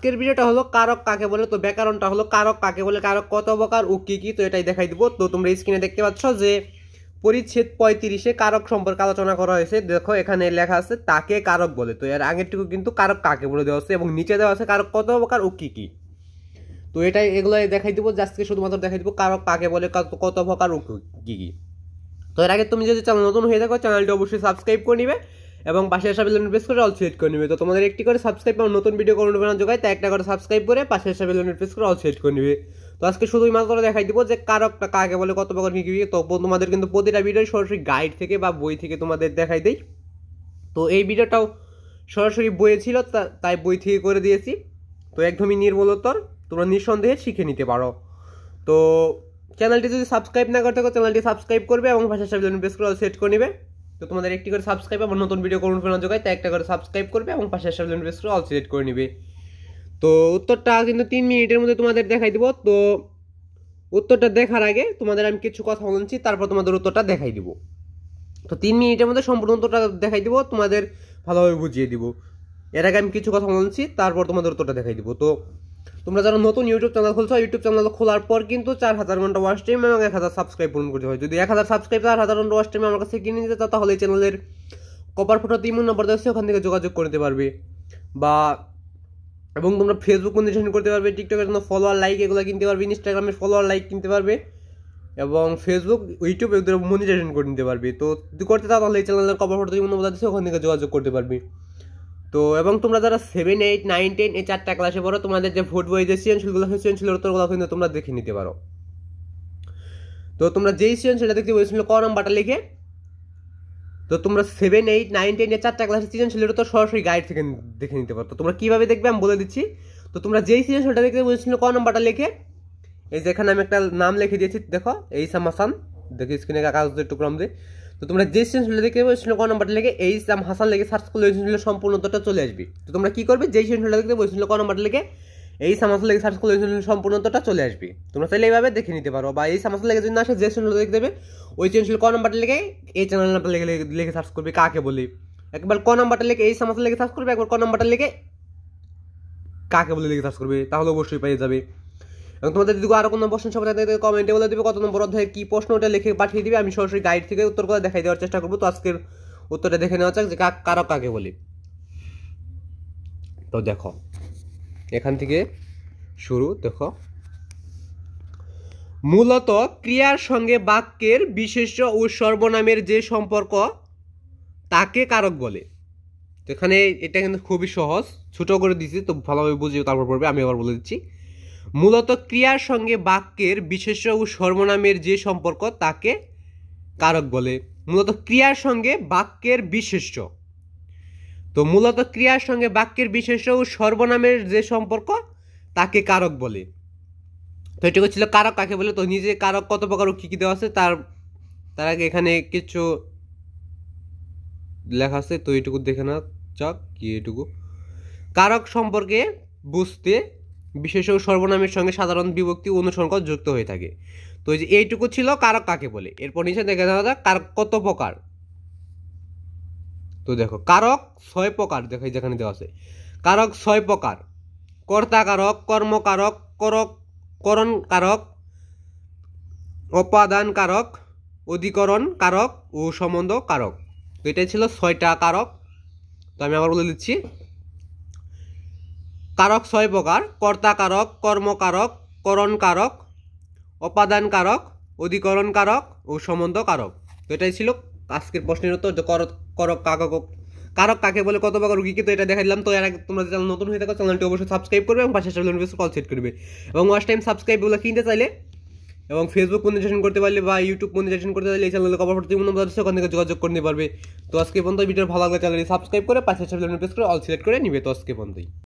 আজকের ভিডিওটা হলো কারক কাকে বলে তো ব্যাকরণটা হলো কারক কাকে বলে কারক কত প্রকার ও কী কী তো এটাই দেখাই দিব তো তোমরা স্ক্রিনে দেখতে পাচ্ছ যে পরিচ্ছেদ পঁয়ত্রিশে কারক সম্পর্কে আলোচনা করা হয়েছে দেখো এখানে লেখা আছে তাকে কারক বলে তো এর আগেরটুকু কিন্তু কারক কাকে বলে দেওয়া আছে এবং নিচে দেওয়া আছে কারক কত প্রকার ও কী কী তো এটাই এগুলো দেখাই দিব আজকে শুধুমাত্র দেখাই দিব কারক কাকে বলে কত প্রকার ও কী কী তো এর আগে তুমি যদি চ্যানেল নতুন হয়ে থাকো চ্যানেলটি অবশ্যই সাবস্ক্রাইব করে নিবে এবং পাশে আসা বেলুন প্রেস করে অল সিলেক্ট করে নিবে তো তোমাদের একটি করে সাবস্ক্রাইব এবং নতুন ভিডিও কোনো অনুপ্রেরণা যোগায় তাই একটা করে সাবস্ক্রাইব করে পাশে আসা বেলুন প্রেস করে অল সিলেক্ট করে নিবে তো আজকে শুধুই মাত্র দেখাই দিব যে কারকটা কাকে বলে কত প্রকার কী কী তো তোমাদের কিন্তু প্রতিটা ভিডিও সরাসরি গাইড থেকে বা বই থেকে তোমাদের দেখাই দেই তো এই ভিডিওটাও সরাসরি বইয়ে ছিল তাই বই থেকে করে দিয়েছি তো একদমই নির্মূলতর তোমরা নিঃসন্দেহে শিখে নিতে পারো তো চ্যানেলটি যদি সাবস্ক্রাইব না করতে থাকো চ্যানেলটি সাবস্ক্রাইব করবে এবং ভাষা সাবজেক্ট প্রেস করে সেট করে নেবে তো তোমাদের একটি করে সাবস্ক্রাইব আমার নতুন ভিডিও করুন ফেলার যোগায় তাই একটা করে সাবস্ক্রাইব করবে এবং পাশে আসা প্রেস করে অল সিলেক্ট করে নেবে তো উত্তরটা কিন্তু তিন মিনিটের মধ্যে তোমাদের দেখাই দিব তো উত্তরটা দেখার আগে তোমাদের আমি কিছু কথা বলছি তারপর তোমাদের উত্তরটা দেখাই দিব তো তিন মিনিটের মধ্যে সম্পূর্ণ উত্তরটা দেখাই দিব তোমাদের ভালোভাবে বুঝিয়ে দিব এর আগে আমি কিছু কথা বলছি তারপর তোমাদের উত্তরটা দেখাই দিব তো তোমরা যারা নতুন ইউটিউব চ্যানেল খুলছো ইউটিউব চ্যানেল খোলার পর কিন্তু চার হাজার ঘন্টা ওয়াশ টাইম এবং এক হাজার সাবস্ক্রাইব পূরণ করতে হয় যদি এক হাজার সাবস্ক্রাইব চার হাজার ঘন্টা ওয়াশ টাইম আমার কাছে কিনে নিতে চাও তাহলে এই চ্যানেলের কপার ফটো তিমুন নম্বর দেখছি ওখান থেকে যোগাযোগ করতে পারবে বা এবং তোমরা ফেসবুক কন্ডিশন করতে পারবে টিকটকের জন্য ফলোয়ার লাইক এগুলো কিনতে পারবে ইনস্টাগ্রামের ফলোয়ার লাইক কিনতে পারবে এবং ফেসবুক ইউটিউব এগুলো মনিটাইজেশন করে নিতে পারবে তো করতে চাও তাহলে এই চ্যানেলের কপার ফটো তুমি নম্বর দেখছি ওখান থেকে যোগাযোগ করতে পারবে তো এবং তোমরা যারা সেভেন এইট নাইন টেন এই চারটা ক্লাসে পড়ো তোমাদের যে ভোট বই যে সৃজনশীলগুলো সৃজনশীলের উত্তরগুলো কিন্তু তোমরা দেখে নিতে পারো তো তোমরা যেই সৃজনশীলটা দেখতে বলেছিল ক নাম্বারটা লিখে তো তোমরা সেভেন এইট নাইন টেন এই চারটা ক্লাসে সৃজনশীলের তো সরাসরি গাইড থেকে দেখে নিতে পারো তো তোমরা কীভাবে দেখবে আমি বলে দিচ্ছি তো তোমরা যেই সেটা দেখতে বলেছিল ক নাম্বারটা লিখে এই যেখানে আমি একটা নাম লিখে দিয়েছি দেখো এই সামাসান দেখি স্ক্রিনে কাগজের টুকরাম দিয়ে তো তোমরা যে সেন্টেন্সগুলো দেখতে পাবে সেগুলো ক নম্বরটা লেগে এই এম হাসান লেগে সার্চ করলে ওই সম্পূর্ণ উত্তরটা চলে আসবে তো তোমরা কী করবে যেই সেন্টেন্সগুলো দেখতে পাবে সেগুলো ক নম্বরটা লেগে এই সামাস লেগে সার্চ করলে ওই সম্পূর্ণ উত্তরটা চলে আসবে তোমরা চাইলে এইভাবে দেখে নিতে পারো বা এই সামাস লেগে যদি না আসে যে সেন্টেন্সগুলো দেখতে দেবে ওই সেন্টেন্সগুলো ক নম্বরটা লেগে এই চ্যানেল নাম্বার লেগে লেগে সার্চ করবে কাকে বলি একবার ক নাম্বারটা লেগে এই সামাস লেগে সার্চ করবে একবার ক নাম্বারটা লেগে কাকে বলে লেগে সার্চ করবে তাহলে অবশ্যই পেয়ে যাবে এবং তোমাদের যদি আরও কোনো প্রশ্ন সবাই থাকে কমেন্টে বলে দেবে কত নম্বর অধ্যায়ে কী প্রশ্ন ওটা লিখে পাঠিয়ে দিবে আমি সরাসরি গাইড থেকে উত্তর করে দেখাই দেওয়ার চেষ্টা করবো তো আজকের উত্তরটা দেখে নেওয়া যাক যে কাক কারক কাকে বলি তো দেখো এখান থেকে শুরু দেখো মূলত ক্রিয়ার সঙ্গে বাক্যের বিশেষ ও সর্বনামের যে সম্পর্ক তাকে কারক বলে তো এখানে এটা কিন্তু খুবই সহজ ছোটো করে দিচ্ছি তো ভালোভাবে বুঝিয়ে তারপর পড়বে আমি আবার বলে দিচ্ছি মূলত ক্রিয়ার সঙ্গে বাক্যের বিশেষ্য ও সর্বনামের যে সম্পর্ক তাকে কারক বলে মূলত ক্রিয়ার সঙ্গে বাক্যের বিশেষ্য তো মূলত ক্রিয়ার সঙ্গে বাক্যের বিশেষ্য ও সর্বনামের যে সম্পর্ক তাকে কারক বলে তো এটা হচ্ছিল কারক কাকে বলে তো নিজে কারক কত প্রকার কী কী দেওয়া আছে তার তার আগে এখানে কিছু লেখা আছে তো এইটুকু দেখে না যাক কি এটুকু কারক সম্পর্কে বুঝতে বিশেষ ও সর্বনামের সঙ্গে সাধারণ বিভক্তি অনুসরণ করে যুক্ত হয়ে থাকে তো যে এইটুকু ছিল কারক কাকে বলে এরপর নিচে দেখে দেওয়া যাক কারক কত প্রকার তো দেখো কারক ছয় প্রকার দেখো যেখানে দেওয়া আছে কারক ছয় প্রকার কর্তা কারক কর্মকারক করক করণ কারক অপাদান কারক অধিকরণ কারক ও সম্বন্ধ কারক তো এটাই ছিল ছয়টা কারক তো আমি আবার বলে দিচ্ছি কারক ছয় প্রকার কর্তাকারক কর্মকারক করণকারক অপাদানকারক অধিকরণকারক ও সম্বন্ধকারক তো এটাই ছিল আজকের প্রশ্নের উত্তর যে করক করক কাকক কারক কাকে বলে কত প্রকার রুগীকে তো এটা দেখা দিলাম তো এর আগে তোমরা চ্যানেল নতুন হয়ে থাকো চ্যানেলটি অবশ্যই সাবস্ক্রাইব করবে এবং পাশে কল সেট করবে এবং ওয়াশ টাইম সাবস্ক্রাইবগুলো কিনতে চাইলে এবং ফেসবুক মনিটাইজেশন করতে পারলে বা ইউটিউব মনিটাইজেশন করতে পারলে এই চ্যানেলে কভার করতে নম্বর সেখান থেকে যোগাযোগ করতে পারবে তো আজকে পর্যন্ত ভিডিও ভালো লাগলে চ্যানেলটি সাবস্ক্রাইব করে পাশে চ্যানেল প্রেস করে অল সিলেক্ট করে নিবে তো আজকে পর্যন্তই